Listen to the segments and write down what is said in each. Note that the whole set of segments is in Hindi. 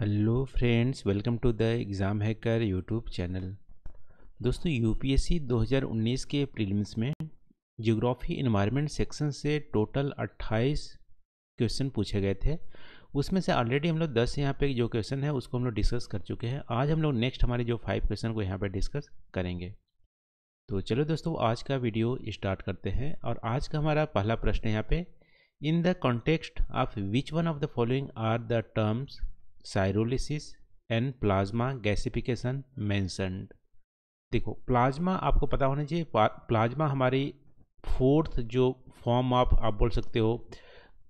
hello friends welcome to the exam hacker YouTube channel दोस्तों यूपीएससी 2019 के प्रीलिम्स में जियोग्राफी इन्वायरमेंट सेक्शन से टोटल 28 क्वेश्चन पूछे गए थे उसमें से ऑलरेडी हम लोग 10 यहाँ पे जो क्वेश्चन है उसको हम लोग डिस्कस कर चुके हैं आज हम लोग नेक्स्ट हमारे जो फाइव क्वेश्चन को यहाँ पर डिस्कस करेंगे तो चलो दोस्तों आज का वीडियो स्टार्ट करते हैं और आज का हमारा पहला प्रश्न यहाँ पर in the context of which one of the following are the terms pyrolysis and plasma gasification mentioned देखो प्लाज्मा आपको पता होना चाहिए प्लाज्मा हमारी फोर्थ जो फॉर्म ऑफ आप, आप बोल सकते हो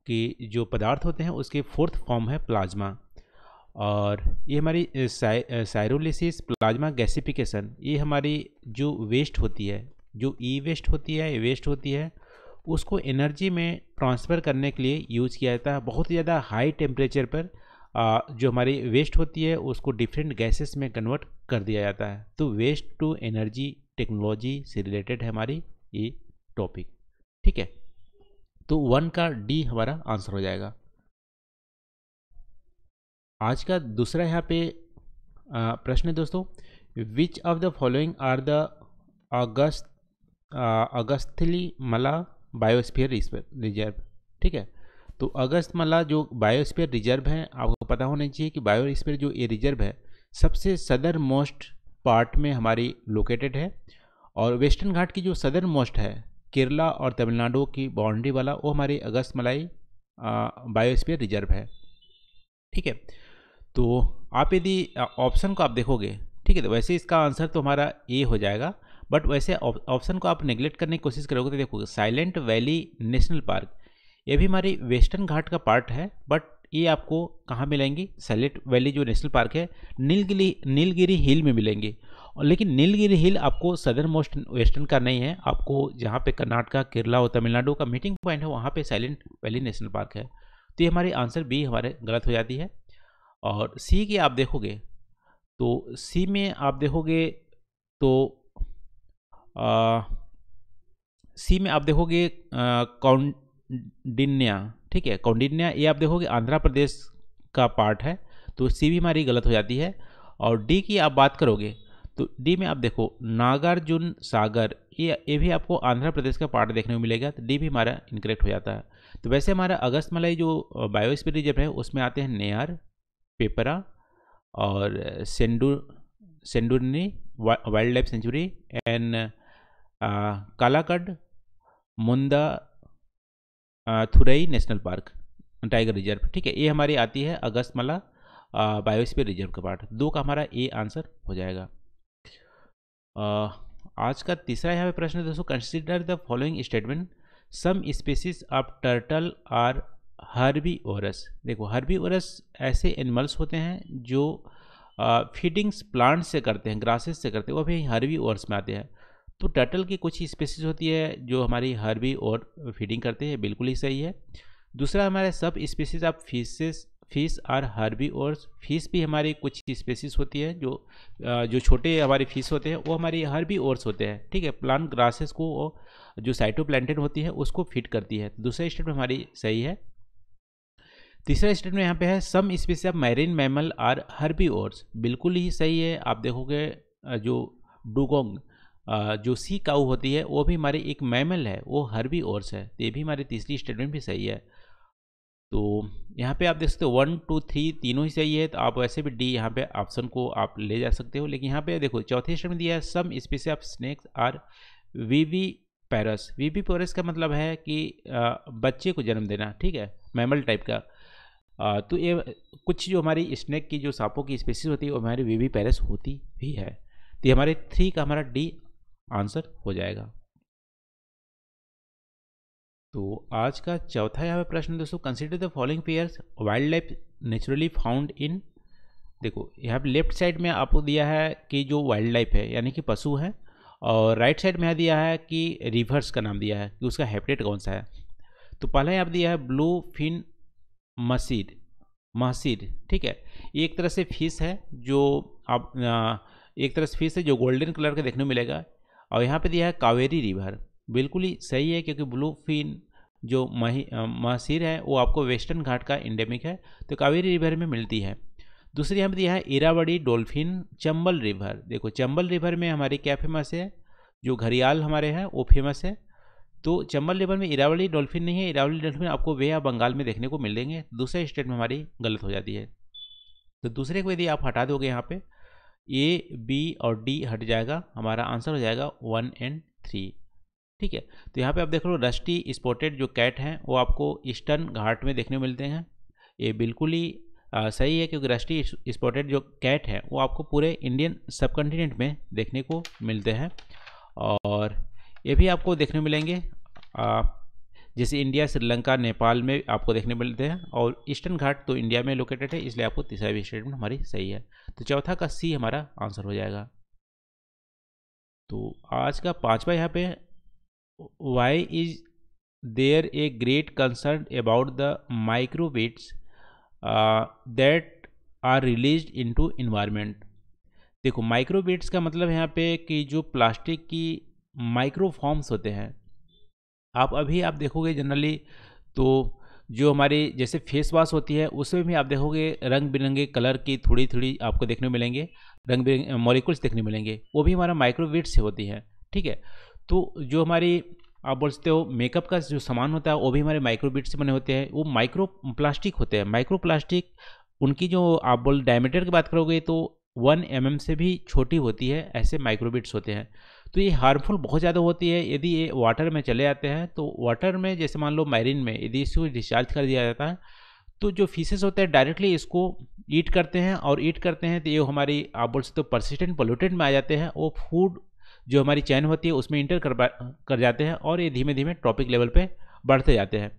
कि जो पदार्थ होते हैं उसके फोर्थ फॉर्म है प्लाज्मा और ये हमारी साइरोलिसिस प्लाज्मा गैसिफिकेशन ये हमारी जो वेस्ट होती है जो ई वेस्ट होती है वेस्ट होती है उसको एनर्जी में ट्रांसफ़र करने के लिए यूज़ किया जाता है बहुत ज़्यादा हाई टेम्परेचर पर जो हमारी वेस्ट होती है उसको डिफरेंट गैसेस में कन्वर्ट कर दिया जाता है तो वेस्ट टू एनर्जी टेक्नोलॉजी से रिलेटेड है हमारी ये टॉपिक ठीक है तो वन का डी हमारा आंसर हो जाएगा आज का दूसरा यहाँ पे प्रश्न है दोस्तों which of the following are the अगस्त अगस्थली मला बायोस्फीयर रिजर्व ठीक है तो अगस्तमला जो बायोस्फीयर रिजर्व है आपको पता होना चाहिए कि बायोस्फीयर जो ये रिजर्व है सबसे सदर मोस्ट पार्ट में हमारी लोकेटेड है और वेस्टर्न घाट की जो सदर मोस्ट है केरला और तमिलनाडु की बाउंड्री वाला वो हमारी अगस्त मलाई बायोस्फीयर रिजर्व है ठीक है तो आप यदि ऑप्शन को आप देखोगे ठीक है तो वैसे इसका आंसर तो हमारा ए हो जाएगा बट वैसे ऑप्शन को आप निगलेक्ट करने की कोशिश करोगे तो देखोगे साइलेंट वैली नेशनल पार्क ये भी हमारी वेस्टर्न घाट का पार्ट है बट ये आपको कहाँ मिलेंगी सैलेट वैली जो नेशनल पार्क है नीलगिरी नीलगिरी हिल में मिलेंगी और लेकिन नीलगिरी हिल आपको सदर मोस्ट वेस्टर्न का नहीं है आपको जहाँ पे कर्नाटका केरला और तमिलनाडु का मीटिंग पॉइंट है वहाँ पे साइलेंट वैली नेशनल पार्क है तो ये हमारी आंसर बी हमारे गलत हो जाती है और सी की आप देखोगे तो सी में आप देखोगे तो आ, सी में आप देखोगे काउंट कौंडिन्या ठीक है कौंडिन्या ये आप देखोगे आंध्र प्रदेश का पार्ट है तो सी भी हमारी गलत हो जाती है और डी की आप बात करोगे तो डी में आप देखो नागार्जुन सागर ये ये भी आपको आंध्र प्रदेश का पार्ट देखने को मिलेगा तो डी भी हमारा इनकरेक्ट हो जाता है तो वैसे हमारा अगस्त मलाई जो बायोस्पी रिजर्व है उसमें आते हैं नेयर पेपरा और सेंडू Shendurney wildlife sanctuary and Kalakad Mundanthurai national park tiger reserve ठीक है ये हमारी आती है अगस्तमला बायोस्फीयर रिजर्व का पार्ट दो का हमारा ए आंसर हो जाएगा आ, आज का तीसरा यहाँ पे प्रश्न है दोस्तों consider the following statement some species of turtle are herbivorous देखो हर्बी ओरस ऐसे एनिमल्स होते हैं जो फीडिंग्स प्लांट से करते हैं ग्रासेस से करते हैं वो भी हर्बी ओरस में आते हैं तो टर्टल की कुछ स्पेसिस होती है जो हमारी हर्बी और फीडिंग करते हैं बिल्कुल ही सही है दूसरा हमारे सब species of fishes fish are herbivore fish भी हमारी कुछ स्पेसिस होती है जो जो छोटे हमारे फिश होते हैं वो हमारी हर्बी ओर्स होते हैं ठीक है प्लांट ग्रासेस को जो साइटो होती है उसको फिट करती है दूसरा स्टेट में हमारी सही है तीसरा स्टेट में यहाँ पे है some species of marine mammal are herbivore बिल्कुल ही सही है आप देखोगे जो डुगोंग जो सी काऊ होती है वो भी हमारी एक मैमल है वो हर भी ओर्स है तो ये भी हमारी तीसरी स्टेटमेंट भी सही है तो यहाँ पे आप देख सकते हो वन टू थ्री तीनों ही सही है तो आप वैसे भी डी यहाँ पे ऑप्शन को आप ले जा सकते हो लेकिन यहाँ पे देखो चौथे स्टेटमेंट दिया है some species of snakes are viviparous viviparous का मतलब है कि बच्चे को जन्म देना ठीक है मैमल टाइप का तो ये कुछ जो हमारी स्नैक की जो सांपों की स्पीसीज होती है वो हमारी वी वी पैरस होती भी है तो हमारे थ्री का हमारा डी आंसर हो जाएगा तो आज का चौथा यहाँ पे प्रश्न दोस्तों consider the following pairs wildlife naturally found in देखो यहाँ पे लेफ्ट साइड में आपको दिया है कि जो वाइल्ड लाइफ है यानी कि पशु है और राइट साइड में यहाँ दिया है कि रिवर्स का नाम दिया है कि उसका हैबिटेट कौन सा है तो पहला यहाँ दिया है ब्लू फिन मसीद महसीद ठीक है एक तरह से फिश है जो आप एक तरह से फिश है जो गोल्डन कलर का देखने मिलेगा और यहाँ पे दिया है कावेरी रिवर बिल्कुल ही सही है क्योंकि ब्लू फिन जो मही महासिर है वो आपको वेस्टर्न घाट का इंडेमिक है तो कावेरी रिवर में मिलती है दूसरी यहाँ पे दिया है इरावड़ी डोल्फिन चंबल रिवर देखो चंबल रिवर में हमारी क्या फेमस है जो घरियाल हमारे हैं वो फेमस है तो चंबल रिवर में इरावली डॉल्फिन नहीं है इरावली डॉल्फिन आपको वे या बंगाल में देखने को मिलेंगे दूसरे स्टेट में हमारी गलत हो जाती है तो दूसरे को यदि आप हटा दोगे यहाँ पे ए बी और डी हट जाएगा हमारा आंसर हो जाएगा वन एंड थ्री ठीक है तो यहाँ पे आप देख लो रस्टी स्पॉटेड जो कैट हैं वो आपको ईस्टर्न घाट में देखने मिलते हैं ये बिल्कुल ही आ, सही है क्योंकि रस्टी स्पॉटेड जो कैट है वो आपको पूरे इंडियन सब कॉन्टिनेंट में देखने को मिलते हैं और ये भी आपको देखने मिलेंगे आ, जैसे इंडिया श्रीलंका नेपाल में आपको देखने मिलते हैं और ईस्टर्न घाट तो इंडिया में लोकेटेड है इसलिए आपको तीसरा भी स्टेटमेंट हमारी सही है तो चौथा का सी हमारा आंसर हो जाएगा तो आज का पांचवा यहाँ पे why is there a great concern about the microbeads that are released into environment देखो माइक्रोवेट्स का मतलब यहाँ पे कि जो प्लास्टिक की माइक्रोफॉर्म्स होते हैं आप अभी आप देखोगे जनरली तो जो हमारी जैसे फेस वॉश होती है उसमें भी आप देखोगे रंग बिरंगे कलर की थोड़ी थोड़ी आपको देखने मिलेंगे रंग बिरंगे मॉलिकुल्स देखने मिलेंगे वो भी हमारा माइक्रोविट से होती है ठीक है तो जो हमारी आप बोल सकते हो मेकअप का जो सामान होता है वो भी हमारे माइक्रोबीट से बने होते हैं वो माइक्रो प्लास्टिक होते हैं माइक्रो प्लास्टिक उनकी जो आप बोल डायमीटर की बात करोगे तो वन एम mm से भी छोटी होती है ऐसे माइक्रोबिट्स होते हैं तो ये हार्मफुल बहुत ज़्यादा होती है यदि ये वाटर में चले जाते हैं तो वाटर में जैसे मान लो मैरिन में यदि इसको डिस्चार्ज कर दिया जाता है तो जो फीसेस होते हैं डायरेक्टली इसको ईट करते हैं और ईट करते हैं तो ये हमारी आप बोल सकते हो परसिस्टेंट पोल्यूटेंट में आ जाते हैं वो फूड जो हमारी चैन होती है उसमें इंटर कर कर जाते हैं और ये धीमे धीमे ट्रॉपिक लेवल पर बढ़ते जाते हैं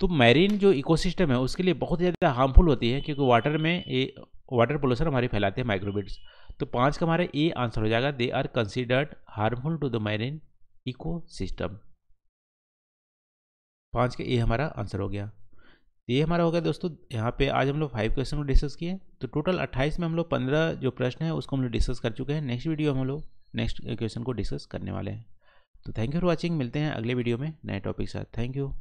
तो मैरीन जो इकोसिस्टम है उसके लिए बहुत ज़्यादा हार्मफुल होती है क्योंकि वाटर में ये वाटर पोल्यूशन हमारे फैलाते हैं माइक्रोबिट्स तो पाँच का हमारा ए आंसर हो जाएगा they are considered harmful to the marine ecosystem पाँच का ए हमारा आंसर हो गया तो ये हमारा हो गया दोस्तों यहाँ पे आज हम लोग फाइव क्वेश्चन को डिस्कस किए तो टोटल अट्ठाईस में हम लोग पंद्रह जो प्रश्न है उसको हम लोग डिस्कस कर चुके हैं नेक्स्ट वीडियो हम लोग नेक्स्ट क्वेश्चन को डिस्कस करने वाले हैं तो थैंक यू फॉर वॉचिंग मिलते हैं अगले वीडियो में नए टॉपिक साथ थैंक यू